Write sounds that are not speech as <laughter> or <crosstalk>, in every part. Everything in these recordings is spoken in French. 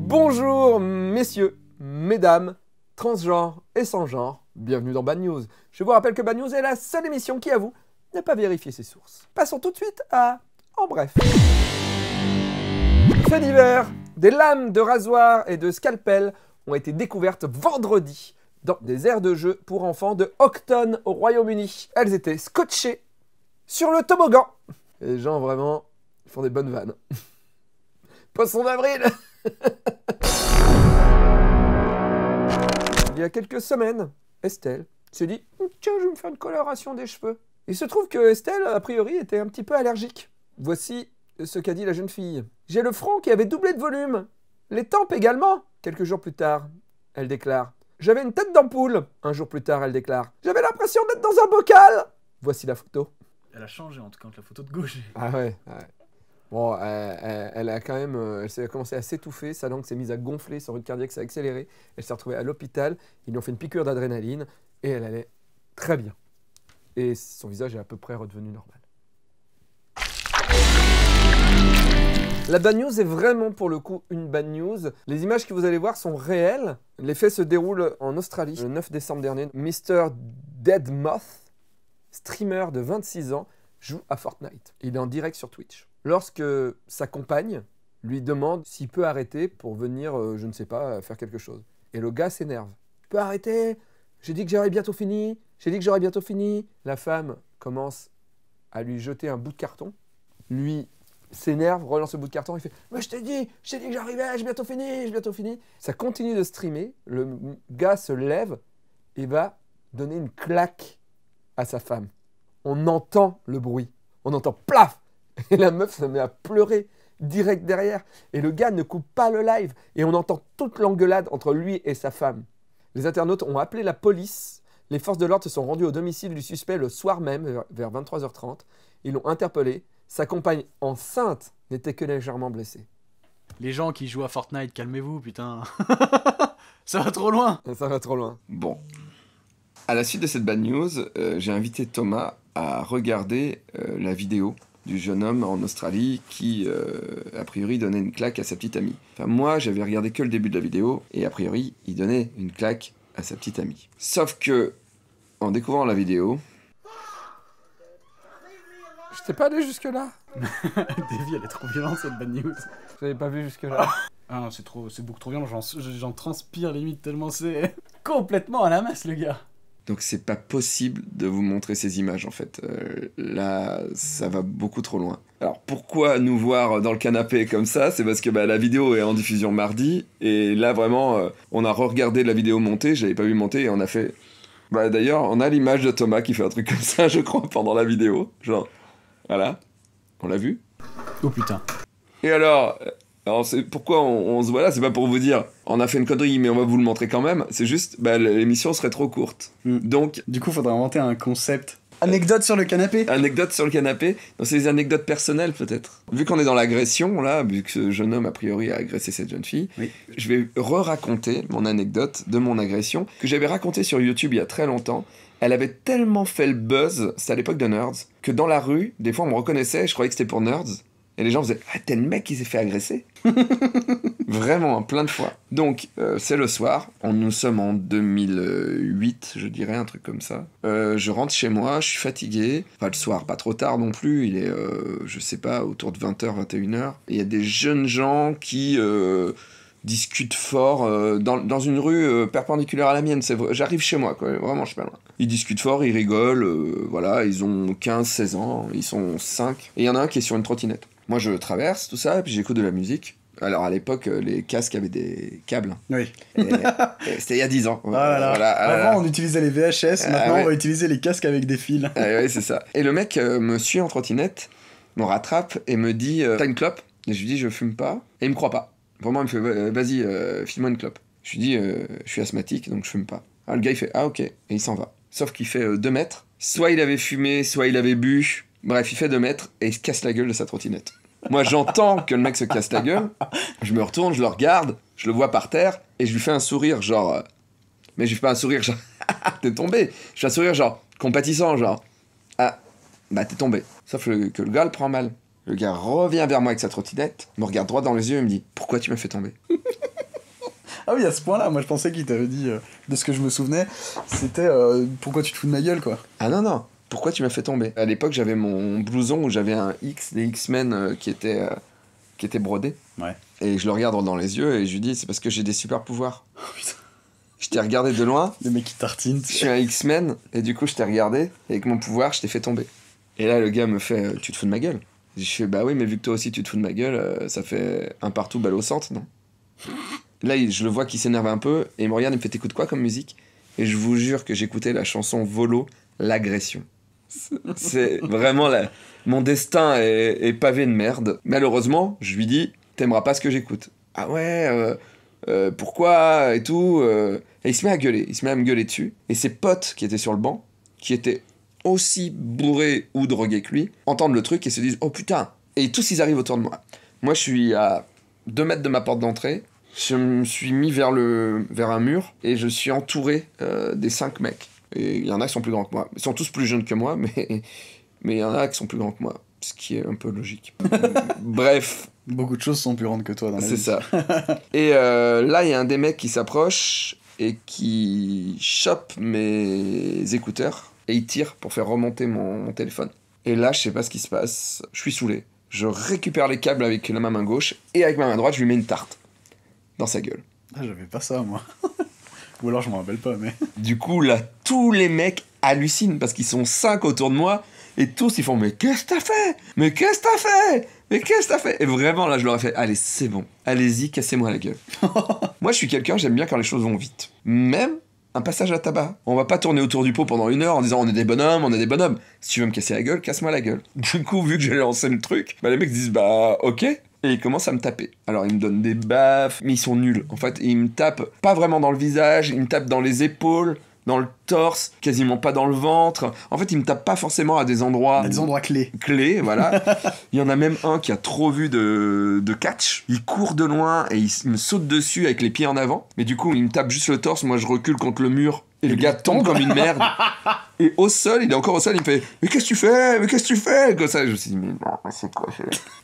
Bonjour messieurs, mesdames, transgenres et sans genre, bienvenue dans Bad News. Je vous rappelle que Bad News est la seule émission qui avoue n'a pas vérifié ses sources. Passons tout de suite à En bref. Fait divers, des lames de rasoir et de scalpel ont été découvertes vendredi dans des aires de jeu pour enfants de Hockton au Royaume-Uni. Elles étaient scotchées sur le toboggan. les gens vraiment font des bonnes vannes. <laughs> Poisson d'avril <laughs> Il y a quelques semaines, Estelle se dit Tiens, je vais me faire une coloration des cheveux. Il se trouve que Estelle, a priori, était un petit peu allergique. Voici ce qu'a dit la jeune fille. J'ai le front qui avait doublé de volume, les tempes également. Quelques jours plus tard, elle déclare j'avais une tête d'ampoule. Un jour plus tard, elle déclare J'avais l'impression d'être dans un bocal. Voici la photo. Elle a changé en tout cas la photo de gauche. Ah ouais. ouais. Bon, euh, euh, elle, a quand même, euh, elle s'est commencé à s'étouffer, sa langue s'est mise à gonfler, son rythme cardiaque s'est accéléré. Elle s'est retrouvée à l'hôpital. Ils lui ont fait une piqûre d'adrénaline et elle allait très bien. Et son visage est à peu près redevenu normal. La bad news est vraiment pour le coup une bad news. Les images que vous allez voir sont réelles. Les faits se déroule en Australie le 9 décembre dernier. Mr. Moth, streamer de 26 ans, joue à Fortnite. Il est en direct sur Twitch. Lorsque sa compagne lui demande s'il peut arrêter pour venir, euh, je ne sais pas, euh, faire quelque chose. Et le gars s'énerve. Tu peux arrêter J'ai dit que j'aurais bientôt fini. J'ai dit que j'aurais bientôt fini. La femme commence à lui jeter un bout de carton. Lui s'énerve, relance le bout de carton, il fait Mais je t'ai dit, je t'ai dit que j'arrivais, j'ai bientôt fini, j'ai bientôt fini. Ça continue de streamer, le gars se lève et va donner une claque à sa femme. On entend le bruit, on entend plaf Et la meuf se met à pleurer direct derrière. Et le gars ne coupe pas le live et on entend toute l'engueulade entre lui et sa femme. Les internautes ont appelé la police. Les forces de l'ordre se sont rendues au domicile du suspect le soir même, vers 23h30. Ils l'ont interpellé sa compagne enceinte n'était que légèrement blessée. Les gens qui jouent à Fortnite, calmez-vous, putain. <laughs> ça va trop loin. Ça va trop loin. Bon. À la suite de cette bad news, euh, j'ai invité Thomas à regarder euh, la vidéo du jeune homme en Australie qui, euh, a priori, donnait une claque à sa petite amie. Enfin, moi, j'avais regardé que le début de la vidéo et, a priori, il donnait une claque à sa petite amie. Sauf que, en découvrant la vidéo, je pas allé jusque-là. <laughs> Davy, elle est trop violente cette bad news. Vous avez pas vu jusque-là. ah non, ah, c'est trop, c'est beaucoup trop violent. J'en transpire limite tellement c'est <laughs> complètement à la masse, le gars. Donc c'est pas possible de vous montrer ces images en fait. Euh, là, ça va beaucoup trop loin. Alors pourquoi nous voir dans le canapé comme ça C'est parce que bah, la vidéo est en diffusion mardi et là vraiment, euh, on a regardé la vidéo montée. J'avais pas vu monter et on a fait. Bah d'ailleurs, on a l'image de Thomas qui fait un truc comme ça, <laughs> je crois, pendant la vidéo. Genre, voilà. On l'a vu Oh putain. Et alors, euh, alors c'est pourquoi on, se voit là, c'est pas pour vous dire on a fait une connerie, mais on va vous le montrer quand même. C'est juste, bah, l'émission serait trop courte. Hmm. Donc. Du coup, faudrait inventer un concept. Anecdote sur le canapé Anecdote sur le canapé. dans c'est des anecdotes personnelles peut-être. Vu qu'on est dans l'agression, là, vu que ce jeune homme a priori a agressé cette jeune fille, je vais re-raconter mon anecdote de mon agression que j'avais racontée sur YouTube il y a très longtemps. Elle avait tellement fait le buzz, c'est à l'époque de Nerds, que dans la rue, des fois on me reconnaissait, je croyais que c'était pour Nerds. Et les gens faisaient Ah, le mec qui s'est fait agresser <laughs> Vraiment, hein, plein de fois. Donc, euh, c'est le soir. On, nous sommes en 2008, je dirais, un truc comme ça. Euh, je rentre chez moi, je suis fatigué. Enfin, le soir, pas trop tard non plus. Il est, euh, je sais pas, autour de 20h, 21h. Il y a des jeunes gens qui discutent fort euh, dans, une rue euh, perpendiculaire à la mienne. C'est j'arrive chez moi, Vraiment, je suis pas loin. Ils discutent fort, ils rigolent, euh, voilà, ils ont 15, 16 ans, ils sont 5. Et il y en a un qui est sur une trottinette. Moi, je traverse tout ça, et puis j'écoute de la musique. Alors à l'époque, les casques avaient des câbles. Oui. C'était il y a 10 ans. <laughs> Ah voilà, Avant, on utilisait les VHS, ah maintenant, on va utiliser les casques avec des fils. Ah oui, c'est ça. Et le mec me suit en trottinette, me rattrape et me dit T'as une clope Et je lui dis Je fume pas. Et il me croit pas. Vraiment, il me fait euh, Vas-y, euh, moi une clope. Je lui dis euh, Je suis asthmatique, donc je fume pas. Ah, le gars, il fait Ah, ok. Et il s'en va. Sauf qu'il fait euh, deux mètres. Soit il avait fumé, soit il avait bu. Bref, il fait 2 mètres et il se casse la gueule de sa trottinette. Moi, j'entends que le mec se casse la gueule. Je me retourne, je le regarde, je le vois par terre et je lui fais un sourire, genre. Mais je lui fais pas un sourire, genre. <laughs> t'es tombé. Je fais un sourire, genre, compatissant, genre. Ah, bah t'es tombé. Sauf que le gars le prend mal. Le gars revient vers moi avec sa trottinette, me regarde droit dans les yeux et me dit Pourquoi tu m'as fait tomber <laughs> Ah oui, à ce point-là, moi je pensais qu'il t'avait dit, euh, de ce que je me souvenais, c'était euh, Pourquoi tu te fous de ma gueule, quoi. Ah non, non, pourquoi tu m'as fait tomber À l'époque, j'avais mon blouson où j'avais un X, des X-Men euh, qui étaient qui était brodé. Ouais. Et je le regarde dans les yeux et je lui dis c'est parce que j'ai des super pouvoirs. <laughs> Oh, je t'ai regardé de loin. Le mec qui tartine. Je suis un X-Men et du coup je t'ai regardé et avec mon pouvoir je t'ai fait tomber. Et là le gars me fait tu te fous de ma gueule. Je fais bah oui, mais vu que toi aussi tu te fous de ma gueule, euh, ça fait un partout balle au centre, non Là, je le vois qui s'énerve un peu et il me regarde, il me fait t'écoutes quoi comme musique Et je vous jure que j'écoutais la chanson Volo, l'agression. C'est vraiment là mon destin est... pavé de merde. Malheureusement, je lui dis t'aimeras pas ce que j'écoute. Ah ouais, euh, euh, pourquoi et tout. Et il se met à gueuler, il se met à me gueuler dessus. Et ses potes qui étaient sur le banc, qui étaient aussi bourré ou drogué que lui, entendent le truc et se disent Oh putain Et tous ils arrivent autour de moi. Moi je suis à 2 mètres de ma porte d'entrée, je me suis mis vers, le, vers un mur et je suis entouré euh, des 5 mecs. Et il y en a qui sont plus grands que moi. Ils sont tous plus jeunes que moi, <laughs> mais mais il y en a qui sont plus grands que moi, ce qui est un peu logique. <laughs> Bref. Beaucoup de choses sont plus grandes que toi dans la C'est ça. <laughs> Et euh, là, il y a un des mecs qui s'approche et qui chope mes écouteurs et il tire pour faire remonter mon, téléphone. Et là, je sais pas ce qui se passe, je suis saoulé. Je récupère les câbles avec ma main gauche et avec ma main droite, je lui mets une tarte dans sa gueule. Ah, j'avais pas ça moi. <laughs> Ou alors je m'en rappelle pas, mais. <laughs> Du coup, là, tous les mecs hallucinent parce qu'ils sont cinq autour de moi et tous ils font Mais qu'est-ce que t'as fait Mais qu'est-ce que t'as fait Mais qu'est-ce que t'as fait Et vraiment, là, je leur ai fait Allez, c'est bon, allez-y, cassez-moi la gueule. <laughs> Moi, je suis quelqu'un, j'aime bien quand les choses vont vite. Même un passage à tabac. On va pas tourner autour du pot pendant une heure en disant on est des bonhommes, on est des bonhommes. Si tu veux me casser la gueule, casse-moi la gueule. <laughs> Du coup, vu que j'ai lancé le truc, bah, les mecs disent bah ok, et ils commencent à me taper. Alors ils me donnent des baffes, mais ils sont nuls. En fait, ils me tapent pas vraiment dans le visage, ils me tapent dans les épaules dans le torse, quasiment pas dans le ventre. En fait, il me tape pas forcément à des endroits. des endroits clés. Clés, voilà. <laughs> il y en a même un qui a trop vu de, de catch. Il court de loin et il, me saute dessus avec les pieds en avant. Mais du coup, il me tape juste le torse. Moi, je recule contre le mur et, le gars tombe comme une merde. <laughs> et au sol, il est encore au sol, il me fait Mais qu'est-ce que tu fais Mais qu'est-ce que tu fais Comme ça, je me suis dit Mais c'est quoi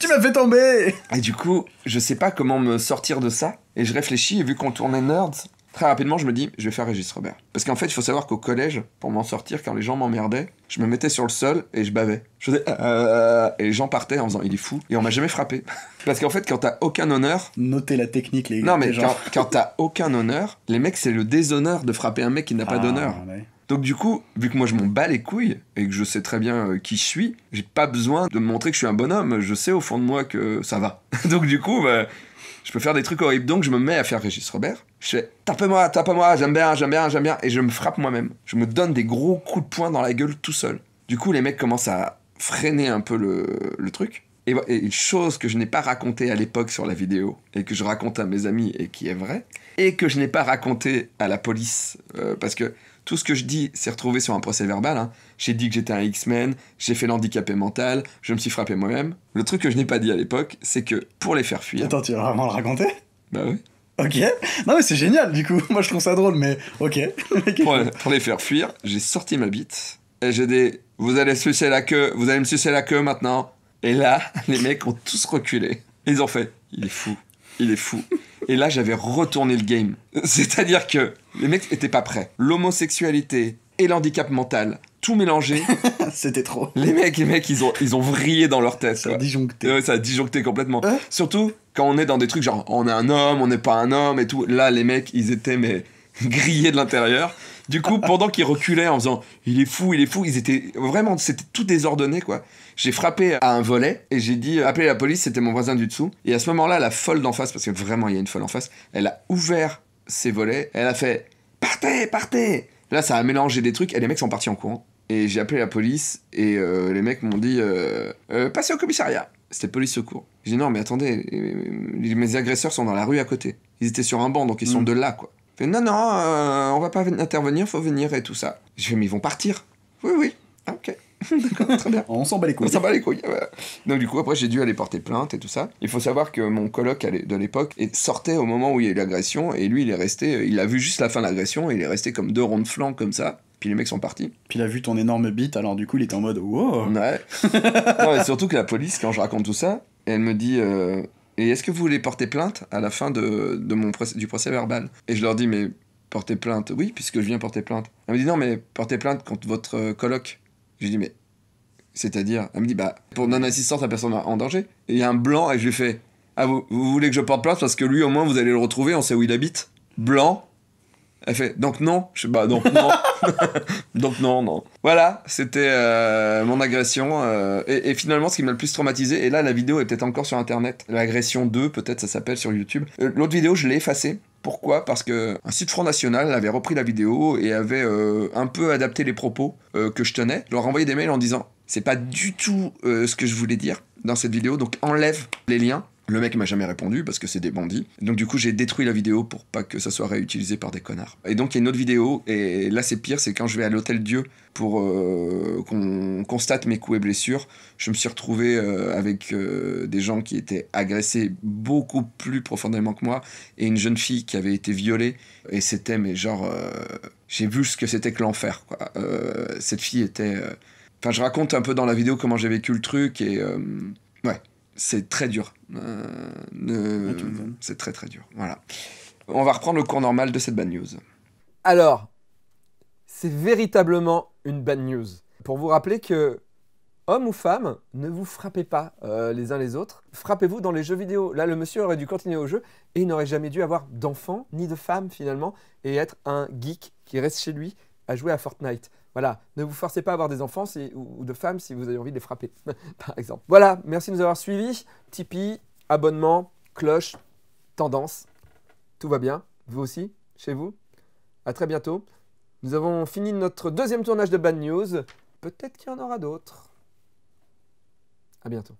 Tu m'as fait tomber Et du coup, je sais pas comment me sortir de ça. Et je réfléchis, et vu qu'on tournait Nerds, très rapidement, je me dis, je vais faire Régis Robert. Parce qu'en fait, il faut savoir qu'au collège, pour m'en sortir, quand les gens m'emmerdaient, je me mettais sur le sol et je bavais. Je faisais euh, euh, et les gens partaient en faisant il est fou et on m'a jamais frappé. <laughs> Parce qu'en fait, quand t'as aucun honneur. Notez la technique, les gars. Non, mais quand, t'as aucun honneur, les mecs, c'est le déshonneur de frapper un mec qui n'a pas ah, d'honneur. Donc du coup, vu que moi je m'en bats les couilles et que je sais très bien euh, qui je suis, j'ai pas besoin de me montrer que je suis un bonhomme. Je sais au fond de moi que ça va. <laughs> Donc du coup, bah, je peux faire des trucs horribles. Donc je me mets à faire Régis Robert. Je fais tape-moi, tapez-moi, moi j'aime bien, j'aime bien, j'aime bien. Et je me frappe moi-même. Je me donne des gros coups de poing dans la gueule tout seul. Du coup, les mecs commencent à freiner un peu le truc. Bah, et, une chose que je n'ai pas racontée à l'époque sur la vidéo, et que je raconte à mes amis, et qui est vrai, et que je n'ai pas racontée à la police, euh, parce que tout ce que je dis s'est retrouvé sur un procès verbal. Hein. J'ai dit que j'étais un X-Men, j'ai fait l'handicapé mental, je me suis frappé moi-même. Le truc que je n'ai pas dit à l'époque, c'est que pour les faire fuir. Attends, tu vas vraiment le raconter Bah oui. Ok. Non mais c'est génial du coup. <laughs> Moi je trouve ça drôle, mais ok. <laughs> pour, euh, pour, les faire fuir, j'ai sorti ma bite et j'ai dit Vous allez sucer la queue, vous allez me sucer la queue maintenant, et là, <laughs> les mecs ont tous reculé. Ils ont fait, il est fou, il est fou. Et là, j'avais retourné le game. <laughs> C'est-à-dire que les mecs étaient pas prêts. L'homosexualité et l'handicap mental, tout mélangé. <laughs> C'était trop. Les mecs, les mecs, ils ont, ils ont vrillé dans leur tête. Ça a disjoncté. ça a disjoncté complètement. Hein Surtout quand on est dans des trucs genre on est un homme, on n'est pas un homme et tout. Là, les mecs, ils étaient mais grillés de l'intérieur. Du coup, pendant qu'ils reculaient en faisant il est fou, il est fou, ils étaient vraiment, c'était tout désordonné quoi. J'ai frappé à un volet et j'ai dit euh, appelez la police, c'était mon voisin du dessous. Et à ce moment-là, la folle d'en face, parce que vraiment il y a une folle en face, elle a ouvert ses volets, elle a fait partez, partez. Là, ça a mélangé des trucs et les mecs sont partis en courant. Et j'ai appelé la police et euh, les mecs m'ont dit euh, passez au commissariat. C'était police secours. J'ai dit non mais attendez, mes agresseurs sont dans la rue à côté. Ils étaient sur un banc donc ils sont mm. de là quoi non, non, euh, on va pas intervenir, faut venir et tout ça. Je fais, mais ils vont partir. Oui, oui. Ah, ok. <laughs> D'accord, très bien. on s'en bat les couilles. On s'en bat les couilles. Donc, du coup, après, j'ai dû aller porter plainte et tout ça. Il faut savoir que mon coloc de l'époque sortait au moment où il y a eu l'agression et lui, il est resté. Euh, il a vu juste la fin de l'agression et il est resté comme deux ronds de flanc comme ça. Puis les mecs sont partis. Puis il a vu ton énorme bite, alors du coup, il était en mode wow. Ouais. <laughs> non, surtout que la police, quand je raconte tout ça, elle me dit. Euh, et est-ce que vous voulez porter plainte à la fin de, du procès verbal Et je leur dis Mais porter plainte Oui, puisque je viens porter plainte. Elle me dit Non, mais porter plainte contre votre coloc. Je dit, Mais c'est-à-dire Elle me dit Bah, pour non-assistance à personne en danger. Et il y a un blanc et je lui fais Ah, vous, vous voulez que je porte plainte parce que lui, au moins, vous allez le retrouver, on sait où il habite Blanc, elle fait donc non, je sais pas, donc non, <laughs> donc non, non. Voilà, c'était euh, mon agression euh, et, finalement ce qui m'a le plus traumatisé. Et là, la vidéo est peut-être encore sur internet. L'agression 2, peut-être ça s'appelle sur YouTube. Euh, l'autre vidéo, je l'ai effacée. Pourquoi Parce que un site Front National avait repris la vidéo et avait un peu adapté les propos que je tenais. Je leur envoyé des mails en disant c'est pas du tout ce que je voulais dire dans cette vidéo, donc enlève les liens. Le mec m'a jamais répondu parce que c'est des bandits. Donc du coup j'ai détruit la vidéo pour pas que ça soit réutilisé par des connards. Et donc il y a une autre vidéo et là c'est pire, c'est quand je vais à l'hôtel Dieu pour euh, qu'on constate mes coups et blessures, je me suis retrouvé euh, avec euh, des gens qui étaient agressés beaucoup plus profondément que moi et une jeune fille qui avait été violée et c'était mais genre j'ai vu ce que c'était que l'enfer quoi. cette fille était enfin je raconte un peu dans la vidéo comment j'ai vécu le truc et ouais c'est très dur. Euh, ah, c'est très très dur. Voilà. On va reprendre le cours normal de cette bad news. Alors, c'est véritablement une bad news. Pour vous rappeler que, homme ou femme, ne vous frappez pas euh, les uns les autres. Frappez-vous dans les jeux vidéo. Là, le monsieur aurait dû continuer au jeu et il n'aurait jamais dû avoir d'enfant ni de femme finalement et être un geek qui reste chez lui à jouer à Fortnite. Voilà, ne vous forcez pas à avoir des enfants ou, de femmes si vous avez envie de les frapper, <laughs> par exemple. Voilà, merci de nous avoir suivis. Tipeee, abonnement, cloche, tendance. Tout va bien, vous aussi, chez vous. À très bientôt. Nous avons fini notre deuxième tournage de Bad News. Peut-être qu'il y en aura d'autres. À bientôt.